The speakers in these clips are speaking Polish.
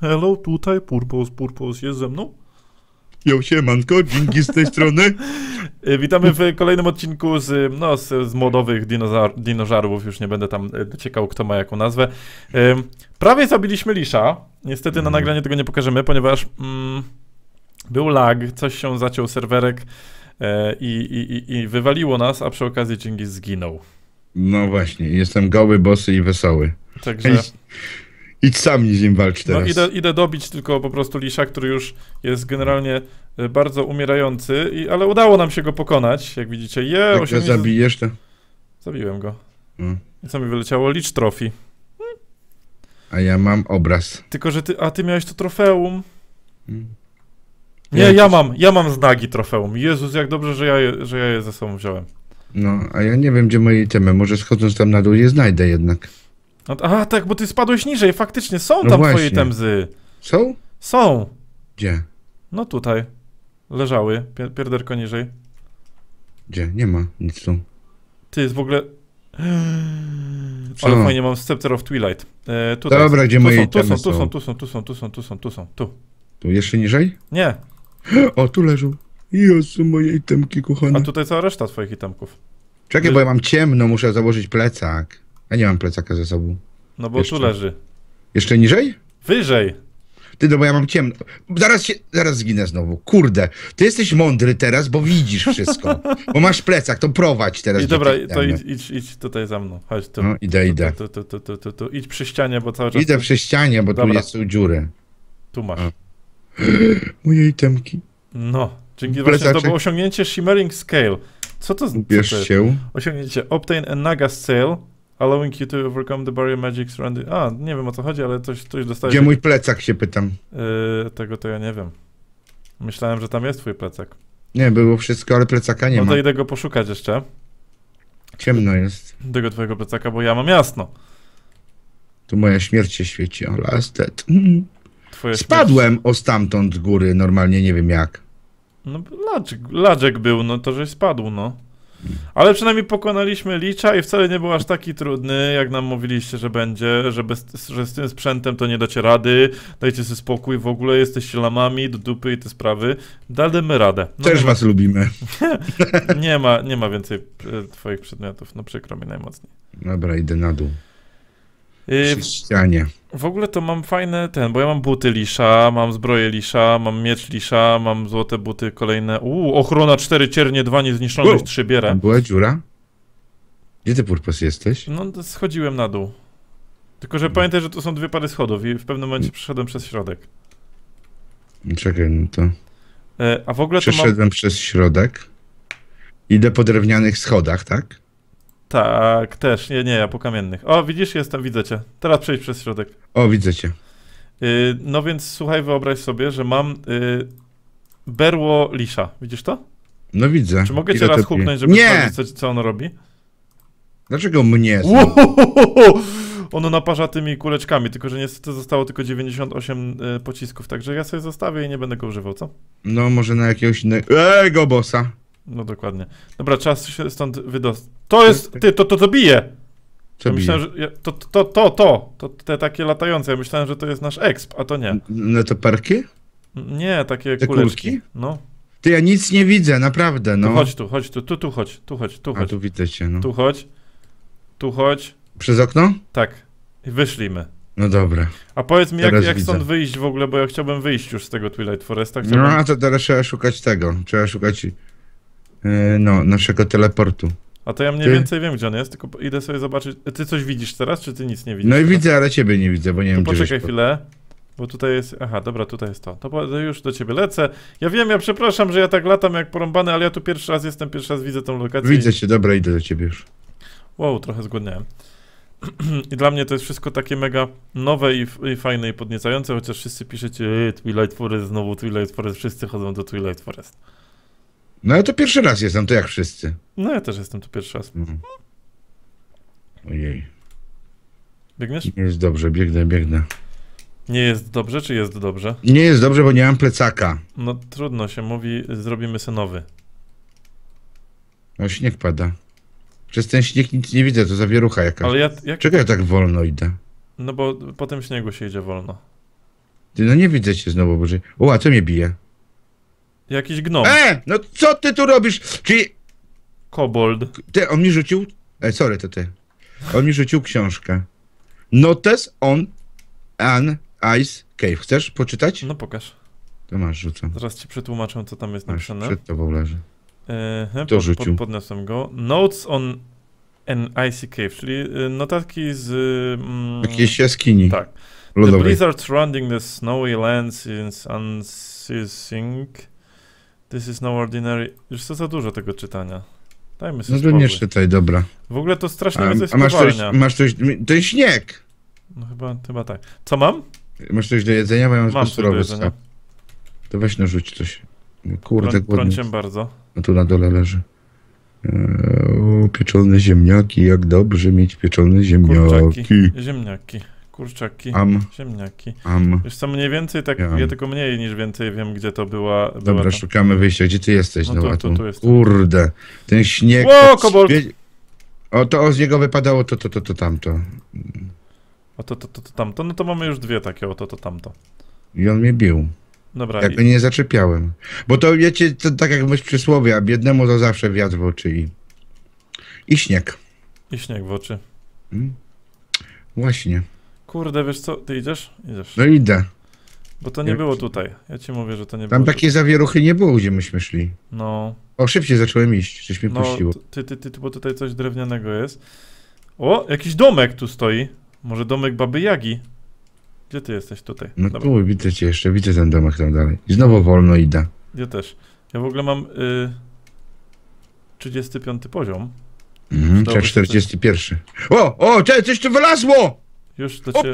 Hello, tutaj Purpos, Purpos jest ze mną? Jo, siemanko, dzięki z tej strony. E, witamy w kolejnym odcinku z, no, z, z modowych dinozaur, już nie będę tam e, dociekał, kto ma jaką nazwę. Prawie zabiliśmy Lisza, niestety na mhm. nagranie tego nie pokażemy, ponieważ mm, był lag, coś się zaciął serwerek e, i, i, i, i wywaliło nas, a przy okazji Chingis zginął. No właśnie, jestem goły, bosy i wesoły. Także... Idź, sam z nim walcz no, teraz. No, idę, idę dobić tylko po prostu lisza, który już jest generalnie e, bardzo umierający, i, ale udało nam się go pokonać, jak widzicie. Je, Jak zabijesz to? Zabiłem go. Hmm. I co mi wyleciało? Licz trofi. Hmm. A ja mam obraz. Tylko, że ty, a ty miałeś to trofeum. Hmm. Nie, ja, ja mam, ja mam znaki trofeum. Jezus, jak dobrze, że ja je, że ja je ze sobą wziąłem. No, a ja nie wiem, gdzie moje itemy. Może schodząc tam na dół je znajdę jednak. No, a tak, bo ty spadłeś niżej. Faktycznie są no tam właśnie. twoje temzy. Są? Są. Gdzie? No tutaj. Leżały. Pier pierderko niżej. Gdzie? Nie ma nic tu. Ty, jest w ogóle... Co? Ale fajnie, mam Scepter of Twilight. E, tutaj. Dobra, gdzie tu moje są, itemy tu są, tu są, tu są, tu są, tu są, tu są, tu są, tu. Tu jeszcze niżej? Nie. O, tu leżą. Jezu, moje itemki, kochane. A tutaj cała reszta twoich itemków. Czekaj, bo ja mam ciemno, muszę założyć plecak. Ja nie mam plecaka ze sobą. No bo Jeszcze. tu leży. Jeszcze niżej? Wyżej. Ty, no bo ja mam ciemno. Zaraz, się, zaraz zginę znowu. Kurde, ty jesteś mądry teraz, bo widzisz wszystko. Bo masz plecak, to prowadź teraz. I dobra, to idź, idź, idź, tutaj za mną. Chodź tu. No, idę, idę. Tu, tu, tu, tu, tu, tu. Idź przy ścianie, bo cały czas... Idę przy ścianie, bo dobra. tu jest dziury. Tu masz. Moje itemki. No. Dzięki Plecaczek. właśnie to osiągnięcie Shimmering Scale. Co to znaczy? się. Osiągnięcie Obtain a Naga Scale, allowing you to overcome the barrier magic surrounding... A, nie wiem o co chodzi, ale coś, coś dostajesz... Gdzie mój plecak się pytam? Yy, tego to ja nie wiem. Myślałem, że tam jest twój plecak. Nie, było wszystko, ale plecaka nie no ma. No to idę go poszukać jeszcze. Ciemno jest. Tego twojego plecaka, bo ja mam jasno. Tu moja śmierć się świeci, ale estet. Twoja Spadłem śmierć. o stamtąd góry, normalnie nie wiem jak. No, Laczek, był, no to żeś spadł, no. Ale przynajmniej pokonaliśmy Licza i wcale nie był aż taki trudny, jak nam mówiliście, że będzie, że, bez, że z tym sprzętem to nie dacie rady, dajcie sobie spokój, w ogóle jesteście lamami, do dupy i te sprawy. Damy radę. No, Też was lubimy. nie ma, nie ma więcej e, twoich przedmiotów, no przykro mi najmocniej. Dobra, idę na dół. Chrześcijanie. Y, w ogóle to mam fajne ten, bo ja mam buty lisza, mam zbroję lisza, mam miecz lisza, mam złote buty kolejne. Uuu, ochrona 4 ciernie, 2 niezniszczonych, 3 biera. była dziura? Gdzie ty purpos jesteś? No, schodziłem na dół. Tylko, że pamiętaj, że to są dwie pary schodów i w pewnym momencie mm. przeszedłem przez środek. No, czekaj, no to... E, a w ogóle Przeszedłem mam... przez środek. Idę po drewnianych schodach, tak? Tak, też. Nie, nie, ja po kamiennych. O, widzisz, jestem, widzę cię. Teraz przejdź przez środek. O, widzę cię. Yy, no więc słuchaj, wyobraź sobie, że mam yy, berło lisza. Widzisz to? No widzę. Czy mogę cię raz huknąć, żeby nie! sprawdzić, co, co ono robi? Dlaczego mnie? Ono naparza tymi kuleczkami, tylko że niestety zostało tylko 98 y, pocisków, także ja sobie zostawię i nie będę go używał, co? No, może na jakiegoś innego... Eee, Gobosa! No dokładnie. Dobra, czas się stąd wydostać. To jest, tak, tak. ty, to, to, to bije! Co ja myślałem, że to, to, to, to, to, te takie latające. Ja myślałem, że to jest nasz exp, a to nie. No to parki? Nie, takie Te kuleczki. kulki? No. Ty, ja nic nie widzę, naprawdę, no. Tu chodź tu, chodź tu, tu, tu chodź, tu chodź, tu chodź. A tu widzę cię, no. Tu chodź, tu chodź. Przez okno? Tak. I No dobra. A powiedz mi, jak, jak stąd wyjść w ogóle, bo ja chciałbym wyjść już z tego Twilight Foresta. No, chciałbym... No, a to teraz trzeba szukać tego. Trzeba szukać E, no, naszego teleportu. A to ja mniej ty? więcej wiem, gdzie on jest, tylko idę sobie zobaczyć. Ty coś widzisz teraz, czy ty nic nie widzisz? No i teraz? widzę, ale ciebie nie widzę, bo nie to wiem, poczekaj gdzie Poczekaj chwilę. Bo tutaj jest. Aha, dobra, tutaj jest to. To, to już do ciebie lecę. Ja wiem, ja przepraszam, że ja tak latam jak porąbany, ale ja tu pierwszy raz jestem, pierwszy raz widzę tą lokację. Widzę cię, dobra, idę do ciebie już. Wow, trochę zgłodniałem. I dla mnie to jest wszystko takie mega nowe i, i fajne i podniecające, chociaż wszyscy piszecie Twilight Forest, znowu Twilight Forest, wszyscy chodzą do Twilight Forest. No ja to pierwszy raz jestem, to jak wszyscy. No ja też jestem, tu pierwszy raz. Mhm. Ojej. Biegniesz? Nie jest dobrze, biegnę, biegnę. Nie jest dobrze, czy jest dobrze? Nie jest dobrze, bo nie mam plecaka. No trudno się mówi, zrobimy synowy. No śnieg pada. Przez ten śnieg nic nie widzę, to zawierucha jakaś. Ale ja, jak... Czego ja tak wolno idę? No bo po tym śniegu się idzie wolno. Ty, no nie widzę cię znowu, Boże. O, a co mnie bije? Jakiś gnom. E, no co ty tu robisz? Czyli... Kobold. Ty, on mi rzucił... E, sorry, to ty. On mi rzucił książkę. Notes on an Ice Cave. Chcesz poczytać? No pokaż. To masz, rzucam. Zaraz ci przetłumaczę, co tam jest masz, napisane. Przed tobą leży. to pod, rzucił. Pod, podniosłem go. Notes on an Icy Cave, czyli e, notatki z... Mm, Jakiejś jaskini. Tak. Lodowej. The blizzard surrounding the snowy lands is unceasing. This is no ordinary... Już co za dużo tego czytania. Dajmy sobie No to nie czytaj, dobra. W ogóle to strasznie A, a masz coś, masz coś... To jest śnieg! No chyba, chyba tak. Co mam? Masz coś do jedzenia? Bo ja mam, mam coś do jedzenia. To weź narzuć coś. Kurde, Broń, głodny. bardzo. A tu na dole leży. Eee, pieczone ziemniaki, jak dobrze mieć pieczone ziemniaki. Kurczaki, ziemniaki. Kurczaki, ziemniaki. Już Wiesz co, mniej więcej tak, ja tylko mniej niż więcej wiem, gdzie to była. była Dobra, ta... szukamy wyjścia. Gdzie ty jesteś? No, Dobra, tu, tu, tu jest. Kurde, ten śnieg... O, kobold! O, to z niego wypadało to, to, to, to, tamto. O, to, to, to, to, tamto. No to mamy już dwie takie, o, to, to, tamto. I on mnie bił. Dobra. Jakby i... nie zaczepiałem. Bo to, wiecie, to, tak jak myśl przysłowie, a biednemu to zawsze wiatr w oczy i... I śnieg. I śnieg w oczy. Hmm? Właśnie. Kurde, wiesz co, ty idziesz? Idziesz. No idę. Bo to nie było tutaj. Ja ci mówię, że to nie Tam było. Tam takie tutaj. zawieruchy nie było, gdzie myśmy szli. No. O, szybciej zacząłem iść, żeś mnie no, puściło. Ty, ty, ty, bo tutaj coś drewnianego jest. O, jakiś domek tu stoi. Może domek Baby Jagi. Gdzie ty jesteś tutaj? No Dobra. tu, widzę cię jeszcze, widzę ten domek tam dalej. I znowu wolno idę. Ja też. Ja w ogóle mam y, 35 poziom. Mhm, 41. O, o, coś tu wylazło! Już Obije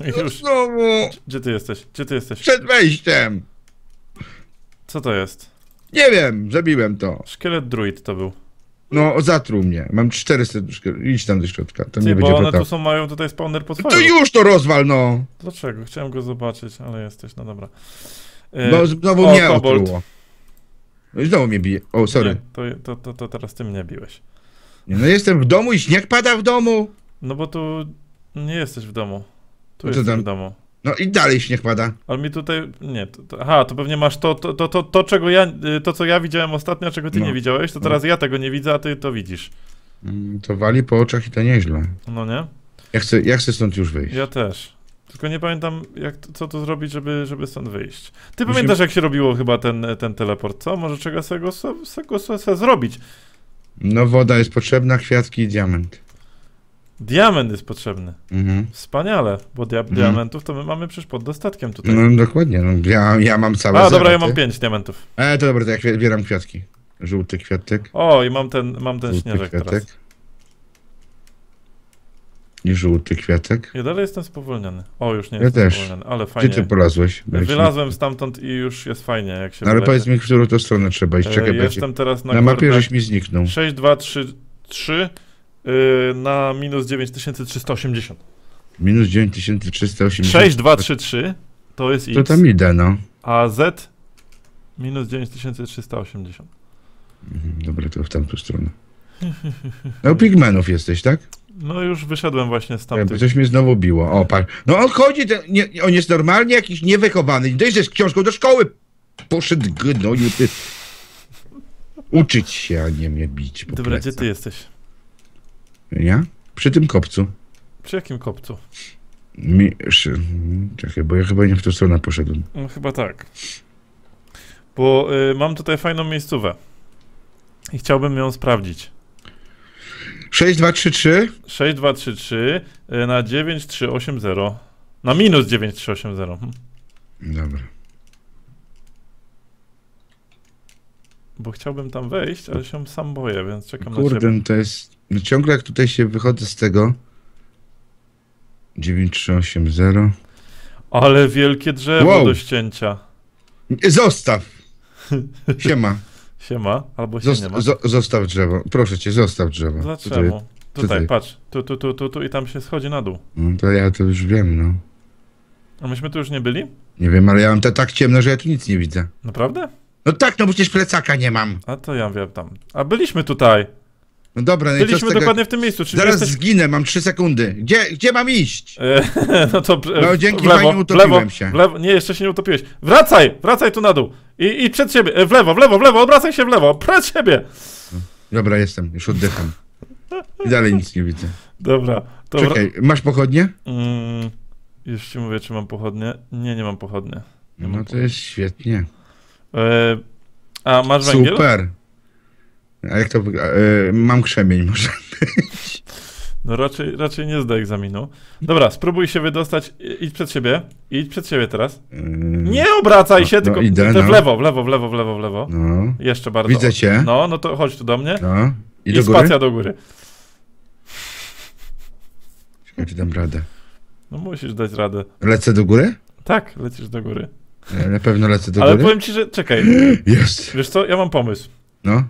mnie! Już. Znowu! Gdzie ty jesteś? Gdzie ty jesteś? Przed wejściem! Co to jest? Nie wiem, zabiłem to. Szkielet druid to był. No, zatruł mnie. Mam 400 szkieletów. Idź tam do środka, to nie bo będzie bo one tak. tu są, mają tutaj spawner pod To już to rozwal, no! Dlaczego? Chciałem go zobaczyć, ale jesteś, no dobra. Yy, no, znowu o, mnie kobold. otruło. No, znowu mnie bije. O, sorry. Nie, to, to, to, teraz ty mnie biłeś. no jestem w domu i śnieg pada w domu. No bo tu nie jesteś w domu. Tu no w domu. No i dalej śnieg pada. Ale mi tutaj, nie, to, to, aha, to pewnie masz to, to, to, to, to, czego ja, to co ja widziałem ostatnio, czego ty no. nie widziałeś, to no. teraz no. ja tego nie widzę, a ty to widzisz. Mm, to wali po oczach i to nieźle. No nie? Ja chcę, ja chcę stąd już wyjść. Ja też. Tylko nie pamiętam, jak, co tu zrobić, żeby, żeby stąd wyjść. Ty pamiętasz, jak się robiło chyba ten, ten teleport, co? Może czego sobie, sobie, sobie, sobie zrobić? No woda jest potrzebna, kwiatki i diament. Diament jest potrzebny. Mhm. Wspaniale, bo dia mhm. diamentów to my mamy przecież pod dostatkiem tutaj. No dokładnie, no, ja, ja mam całe A, dobra, ja mam pięć diamentów. E, to dobra, to ja bieram kwiatki. Żółty kwiatek. O, i mam ten, mam ten śnieżek kwiatek. teraz. I żółty kwiatek. Ja dalej jestem spowolniony. O, już nie ja jestem też. spowolniony, ale fajnie. Gdzie ty polazłeś? Wylazłem stamtąd i już jest fajnie, jak się no, Ale wylezie. powiedz mi, w którą to stronę trzeba iść. E, Czekaj, e, Jestem teraz na, na mapie, żeś mi zniknął. 6, 2, 3, 3. Y, na minus 9380. Minus 9380. 3 to jest X. To tam idę, no. A Z minus 9380. Mhm, dobra, to w tamtą stronę. No, pigmenów jesteś, tak? No już wyszedłem właśnie z tamtych. Coś mnie znowu biło. O, No on chodzi, ten, nie, on jest normalnie jakiś niewychowany. Nie z książką do szkoły poszedł gnoju ty. Uczyć się, a nie mnie bić. Dobra, gdzie ty jesteś? Ja? Przy tym kopcu. Przy jakim kopcu? Mi, czekaj, bo ja chyba nie w tą stronę poszedłem. No, chyba tak. Bo y, mam tutaj fajną miejscówę. I chciałbym ją sprawdzić. 6233 6233 y, na 9380. Na minus 9380. Hm. Dobra. Bo chciałbym tam wejść, ale się sam boję, więc czekam na ciebie. Kurde, no to jest no ciągle jak tutaj się wychodzę z tego 9380 ale wielkie drzewo wow. do ścięcia. Zostaw. Siema. Siema, albo się Zosta nie ma. Zostaw drzewo, proszę cię, zostaw drzewo. Dlaczego? Tutaj, tutaj, tutaj, patrz, tu, tu, tu, tu, tu i tam się schodzi na dół. No to ja to już wiem, no. A myśmy tu już nie byli? Nie wiem, ale ja mam to tak ciemno, że ja tu nic nie widzę. Naprawdę? No tak, no przecież plecaka nie mam. A to ja wiem tam. A byliśmy tutaj. No dobra, no Byliśmy tego... dokładnie w tym miejscu. Czyli Zaraz jesteś... zginę, mam 3 sekundy. Gdzie, gdzie mam iść? E, no to e, no, dzięki w lewo, fajnie utopiłem lewo, się. Lewo. Nie, jeszcze się nie utopiłeś. Wracaj, wracaj tu na dół. I, I przed siebie, e, w lewo, w lewo, w lewo, obracaj się w lewo, przed siebie. Dobra, jestem, już oddycham. I dalej nic nie widzę. Dobra, to Czekaj, masz pochodnie? Mm, już ci mówię, czy mam pochodnie. Nie, nie mam pochodnie. Nie no mam to pochodnie. jest świetnie. E... A masz węgiel? Super. A jak to wygląda? Yy, e, mam krzemień, może być. No raczej, raczej nie zda egzaminu. Dobra, spróbuj się wydostać. Idź przed siebie. Idź przed siebie teraz. Mm. Nie obracaj no, się, no, tylko idę, no. w lewo, w lewo, w lewo, w lewo, w lewo. No. Jeszcze bardzo. Widzę cię. No, no to chodź tu do mnie. No. I, I do spacja góry? do góry. Czekaj, czy dam radę. No musisz dać radę. Lecę do góry? Tak, lecisz do góry. E, na pewno lecę do Ale góry. Ale powiem ci, że czekaj. Jest. Wiesz co, ja mam pomysł. No.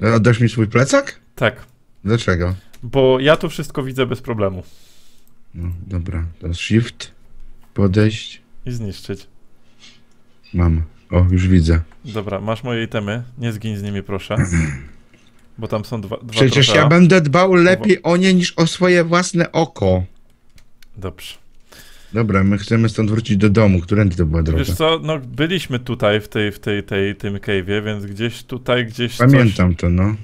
Yy... E, Oddasz mi swój plecak? Tak. Dlaczego? Bo ja to wszystko widzę bez problemu. No, dobra, teraz shift, podejść. I zniszczyć. Mam. O, już widzę. Dobra, masz moje itemy. Nie zgiń z nimi, proszę. Bo tam są dwa. dwa Przecież trofea. ja będę dbał lepiej o nie niż o swoje własne oko. Dobrze. Dobra, my chcemy stąd wrócić do domu. Którędy to była droga? Wiesz co, no byliśmy tutaj w tej, w tej, tej, tym cave'ie, więc gdzieś tutaj, gdzieś Pamiętam coś, to, no.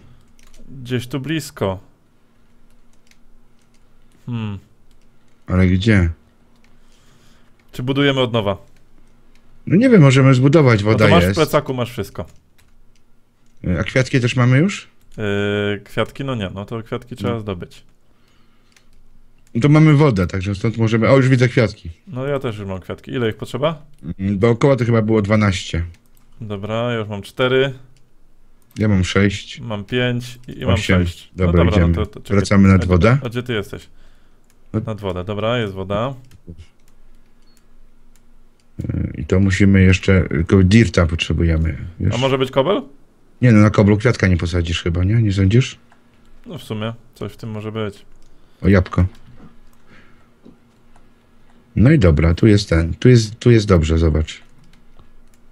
Gdzieś tu blisko. Hmm. Ale gdzie? Czy budujemy od nowa? No nie wiem, możemy zbudować, woda no to masz jest. w plecaku, masz wszystko. E, a kwiatki też mamy już? Yy, kwiatki? No nie, no to kwiatki trzeba no. zdobyć. No to mamy wodę, także stąd możemy. O, już widzę kwiatki. No ja też już mam kwiatki. Ile ich potrzeba? Mm, dookoła to chyba było 12. Dobra, ja już mam 4. Ja mam 6. Mam 5 i, i mam 6. No dobra, no dobra idziemy. No to, to Wracamy nad wodę. A gdzie ty jesteś? No- nad wodę, dobra, jest woda. Y, I to musimy jeszcze. Dirta potrzebujemy. Wiesz? A może być kobel? Nie, no na koblu kwiatka nie posadzisz chyba, nie? Nie sądzisz? No w sumie, coś w tym może być. O jabłko. No i dobra, tu jest ten. Tu jest, tu jest dobrze, zobacz.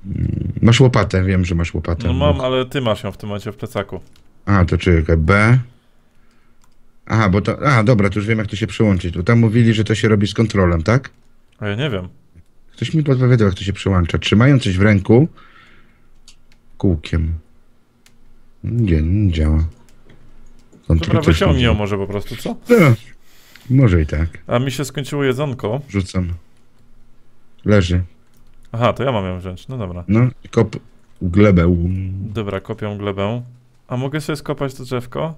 Mm, masz łopatę, wiem, że masz łopatę. No mam, ale ty masz ją w tym momencie w plecaku. A, to czekaj, B. Aha, bo to. A, dobra, to już wiem, jak to się przyłączyć. Bo tam mówili, że to się robi z kontrolem, tak? A ja nie wiem. Ktoś mi podpowiedział, jak to się przyłącza. Trzymają coś w ręku kółkiem. Nie, nie działa. Kontrol Dobra, wyciągnij ją może po prostu, co? Tak. Może i tak. A mi się skończyło jedzonko. Rzucam. Leży. Aha, to ja mam ją wziąć. No dobra. No, kop glebę. Dobra, kopią glebę. A mogę sobie skopać to drzewko?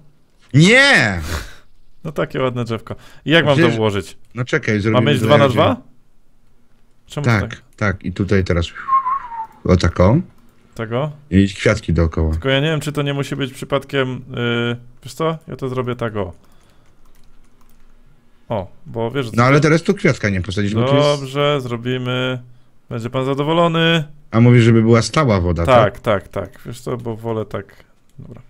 Nie! No takie ładne drzewko. I jak mam to ułożyć? No czekaj, zrobimy... Mam mieć 2 na 2? Czemu tak, tak, tak. I tutaj teraz... O taką. Tego? I kwiatki dookoła. Tylko ja nie wiem, czy to nie musi być przypadkiem... Yy... Wiesz co? Ja to zrobię tak o. O, bo wiesz... No ale teraz tu kwiatka nie posadzisz, Dobrze, bo Dobrze, jest... zrobimy... Będzie pan zadowolony. A mówisz, żeby była stała woda, tak? Tak, tak, tak. Wiesz co, bo wolę tak... Dobra.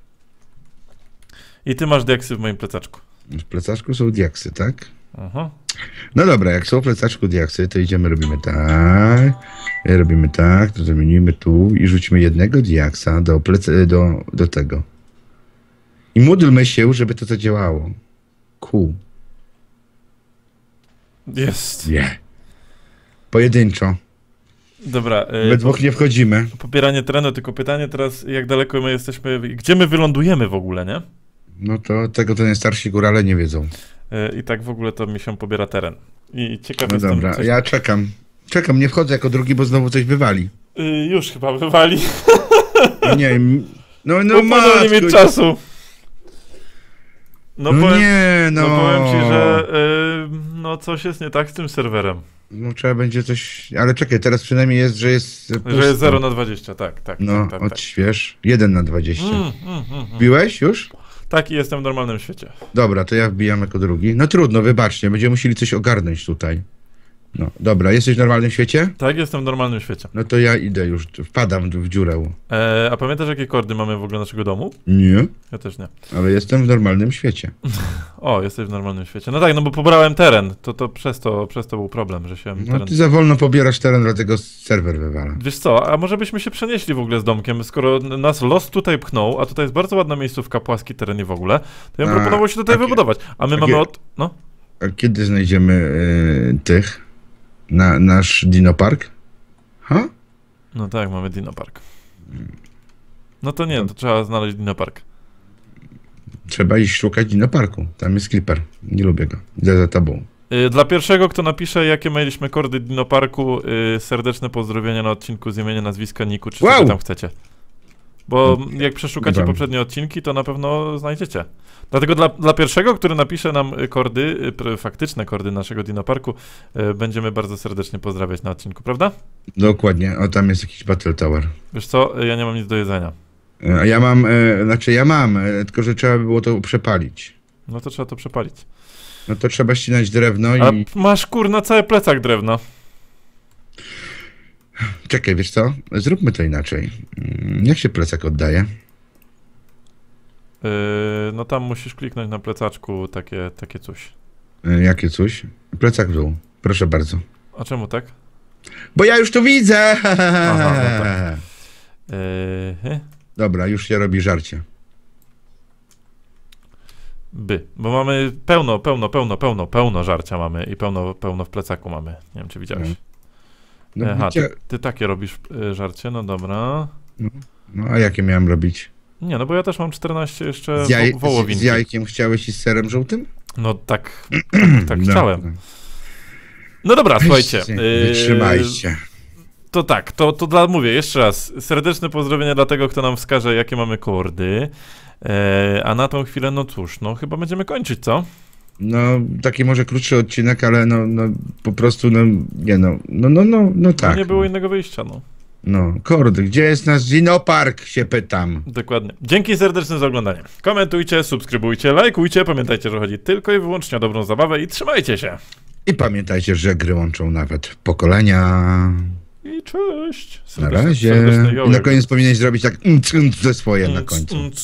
I ty masz diaksy w moim plecaczku. W plecaczku są diaksy, tak? Aha. No dobra, jak są w plecaczku diaksy, to idziemy, robimy tak, robimy tak, to zamienimy tu i rzucimy jednego diaksa do, plec- do, do tego. I módlmy się, żeby to zadziałało. Cool. Jest. Nie. Pojedynczo. Dobra. E, We dwóch nie wchodzimy. Popieranie terenu, tylko pytanie teraz, jak daleko my jesteśmy, gdzie my wylądujemy w ogóle, nie? No to tego to najstarsi górale nie wiedzą. E, I tak w ogóle to mi się pobiera teren. I ciekawe no dobra, coś... ja czekam. Czekam, nie wchodzę jako drugi, bo znowu coś bywali. Yy, e, już chyba bywali. No nie, no, no matko. nie mieć czasu. No, no powiem, nie, no. no powiem ci, że... Yy no coś jest nie tak z tym serwerem. No trzeba będzie coś, ale czekaj, teraz przynajmniej jest, że jest e, pusto. Że jest 0 na 20, tak, tak. No, tak, tak, odśwież, tak. 1 na 20. Mm, mm, mm, Wbiłeś mm. już? Tak, i jestem w normalnym świecie. Dobra, to ja wbijam jako drugi. No trudno, wybaczcie, będziemy musieli coś ogarnąć tutaj. No, dobra, jesteś w normalnym świecie? Tak, jestem w normalnym świecie. No to ja idę już, wpadam w dziurę. E, a pamiętasz, jakie kordy mamy w ogóle naszego domu? Nie. Ja też nie. Ale jestem w normalnym świecie. o, jesteś w normalnym świecie. No tak, no bo pobrałem teren, to, to przez to, przez to był problem, że się no teren... No ty za wolno pobierasz teren, dlatego serwer wywala. Wiesz co, a może byśmy się przenieśli w ogóle z domkiem, skoro nas los tutaj pchnął, a tutaj jest bardzo ładna miejscówka, płaski teren i w ogóle, to ja bym proponował się tutaj takie, wybudować, a my takie, mamy od... no. A kiedy znajdziemy e, tych... Na, nasz dinopark? Ha? No tak, mamy dinopark. No to nie, to trzeba znaleźć dinopark. Trzeba iść szukać dinoparku. Tam jest Clipper. Nie lubię go. Idę za tobą. Y, dla pierwszego, kto napisze, jakie mieliśmy kordy Dinoparku, yy, serdeczne pozdrowienia na odcinku z imienia, nazwiska, niku, czy wow. tam chcecie. Bo no, jak przeszukacie poprzednie odcinki, to na pewno znajdziecie. Dlatego dla, dla pierwszego, który napisze nam y, kordy, y, faktyczne kordy naszego Dinoparku, y, będziemy bardzo serdecznie pozdrawiać na odcinku, prawda? Dokładnie, o tam jest jakiś Battle Tower. Wiesz co, ja nie mam nic do jedzenia. A ja mam, e, znaczy ja mam, e, tylko że trzeba by było to przepalić. No to trzeba to przepalić. No to trzeba ścinać drewno A i... masz na cały plecak drewno. Czekaj, wiesz co? Zróbmy to inaczej. Mm, jak się plecak oddaje? Yy, no tam musisz kliknąć na plecaczku takie, takie coś. Yy, jakie coś? Plecak w dół. Proszę bardzo. A czemu tak? Bo ja już to widzę! Aha, no tak. yy. Dobra, już się robi żarcie. By, bo mamy pełno, pełno, pełno, pełno, pełno żarcia mamy i pełno, pełno w plecaku mamy. Nie wiem, czy widziałeś. Mhm. No, Aha, ty, ty, takie robisz y, żarcie, no dobra. No, no, a jakie miałem robić? Nie, no bo ja też mam 14 jeszcze z jaj, wołowinki. Z jajkiem chciałeś i z serem żółtym? No tak, tak no, chciałem. No. no dobra, słuchajcie. Y, wytrzymajcie. To tak, to, to dla, mówię jeszcze raz, serdeczne pozdrowienia dla tego, kto nam wskaże, jakie mamy kordy. E, a na tą chwilę, no cóż, no chyba będziemy kończyć, co? No, taki może krótszy odcinek, ale no, no po prostu, no, nie no, no, no, no, no tak. nie było innego wyjścia, no. No, kordy, gdzie jest nasz zinopark? się pytam. Dokładnie. Dzięki serdeczne za oglądanie. Komentujcie, subskrybujcie, lajkujcie, pamiętajcie, że chodzi tylko i wyłącznie o dobrą zabawę i trzymajcie się. I pamiętajcie, że gry łączą nawet pokolenia. I cześć. na razie. I na koniec powinieneś zrobić tak ze swoje na końcu.